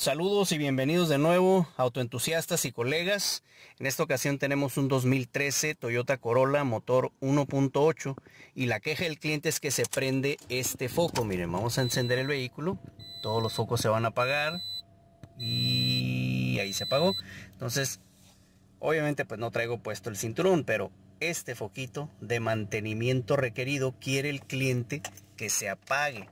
Saludos y bienvenidos de nuevo, autoentusiastas y colegas. En esta ocasión tenemos un 2013 Toyota Corolla motor 1.8 y la queja del cliente es que se prende este foco. Miren, vamos a encender el vehículo, todos los focos se van a apagar y ahí se apagó. Entonces, obviamente pues no traigo puesto el cinturón, pero este foquito de mantenimiento requerido quiere el cliente que se apague.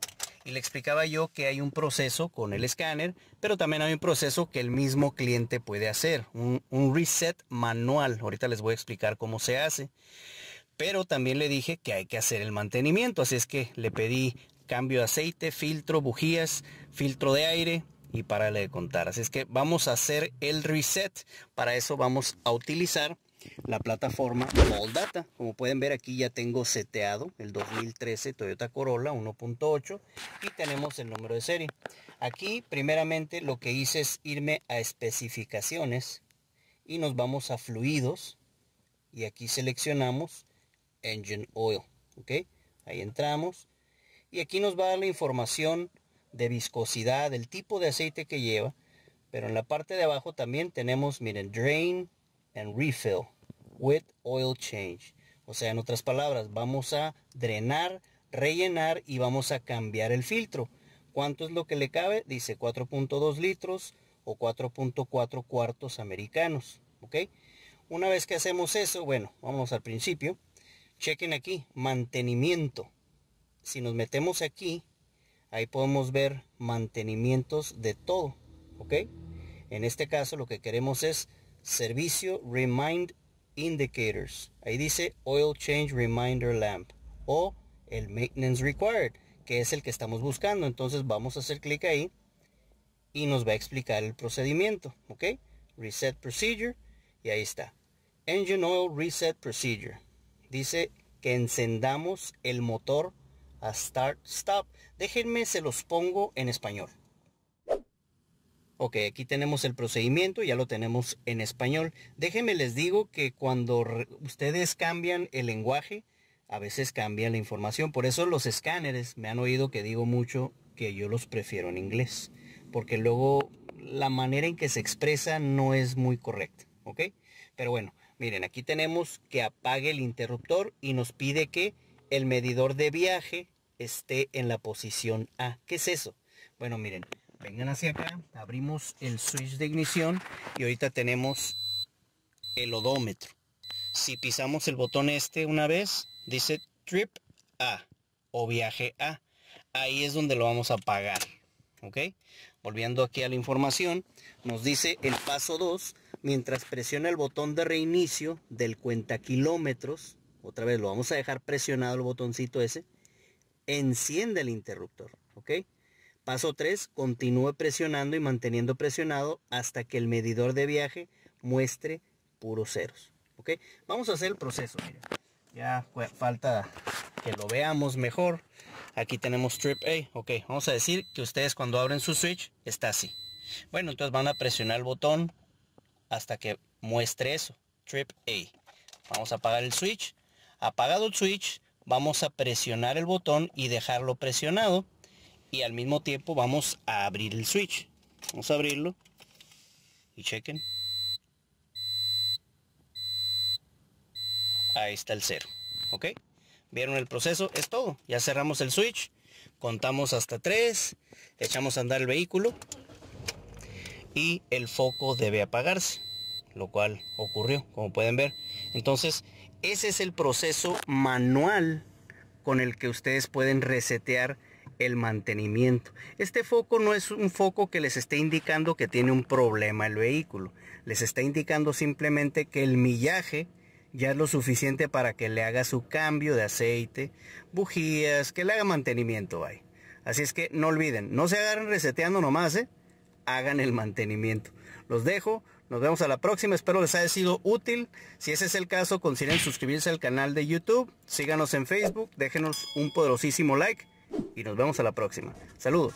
Y le explicaba yo que hay un proceso con el escáner, pero también hay un proceso que el mismo cliente puede hacer, un, reset manual. Ahorita les voy a explicar cómo se hace. Pero también le dije que hay que hacer el mantenimiento, así es que le pedí cambio de aceite, filtro, bujías, filtro de aire, y para de contar. Así es que vamos a hacer el reset. Para eso vamos a utilizar la plataforma Data Como pueden ver aquí ya tengo seteado el 2013 Toyota Corolla 1.8 y tenemos el número de serie. Aquí primeramente lo que hice es irme a especificaciones y nos vamos a fluidos y aquí seleccionamos Engine Oil. ¿ok? Ahí entramos y aquí nos va a dar la información de viscosidad, del tipo de aceite que lleva. Pero en la parte de abajo también tenemos, miren, drain, refill with oil change. O sea, en otras palabras, vamos a drenar, rellenar y vamos a cambiar el filtro. ¿Cuánto es lo que le cabe? Dice 4.2 litros o 4.4 cuartos americanos. ¿Ok? Una vez que hacemos eso, bueno, vamos al principio. Chequen aquí, mantenimiento. Si nos metemos aquí, ahí podemos ver mantenimientos de todo. ¿Ok? En este caso lo que queremos es servicio Remind Indicators. Ahí dice Oil Change Reminder Lamp o el Maintenance Required, que es el que estamos buscando. Entonces vamos a hacer clic ahí y nos va a explicar el procedimiento. ¿Ok? Reset Procedure y ahí está. Engine Oil Reset Procedure. Dice que encendamos el motor a Start Stop. Déjenme, se los pongo en español. Ok, aquí tenemos el procedimiento, ya lo tenemos en español. Déjenme les digo que cuando ustedes cambian el lenguaje, a veces cambian la información. Por eso los escáneres, me han oído que digo mucho que yo los prefiero en inglés, porque luego la manera en que se expresa no es muy correcta, ¿ok? Pero bueno, miren, aquí tenemos que apague el interruptor y nos pide que el medidor de viaje esté en la posición A. ¿Qué es eso? Bueno, miren, vengan hacia acá, abrimos el switch de ignición y ahorita tenemos el odómetro. Si pisamos el botón este una vez, dice trip A o viaje A. Ahí es donde lo vamos a apagar, ¿Ok? Volviendo aquí a la información, nos dice el paso 2, mientras presiona el botón de reinicio del cuenta kilómetros, otra vez lo vamos a dejar presionado el botoncito ese, enciende el interruptor. ¿Ok? Paso 3, continúe presionando y manteniendo presionado hasta que el medidor de viaje muestre puros ceros. Vamos a hacer el proceso. Ya falta que lo veamos mejor. Aquí tenemos Trip A. Ok, vamos a decir que ustedes cuando abren su switch está así. Bueno, entonces van a presionar el botón hasta que muestre eso. Trip A. Vamos a apagar el switch. Apagado el switch, vamos a presionar el botón y dejarlo presionado y al mismo tiempo vamos a abrir el switch. Vamos a abrirlo y chequen. Ahí está el cero. ¿Ok? ¿Vieron el proceso? Es todo. Ya cerramos el switch. Contamos hasta 3. Echamos a andar el vehículo. Y el foco debe apagarse. Lo cual ocurrió, como pueden ver. Entonces, ese es el proceso manual con el que ustedes pueden resetear el mantenimiento. Este foco no es un foco que les esté indicando que tiene un problema el vehículo. Les está indicando simplemente que el millaje ya es lo suficiente para que le haga su cambio de aceite, bujías, que le haga mantenimiento ahí. Así es que no olviden, no se agarren reseteando nomás, ¿eh? hagan el mantenimiento. Los dejo, nos vemos a la próxima, espero les haya sido útil. Si ese es el caso, consideren suscribirse al canal de YouTube, síganos en Facebook, déjenos un poderosísimo like y nos vemos a la próxima. Saludos.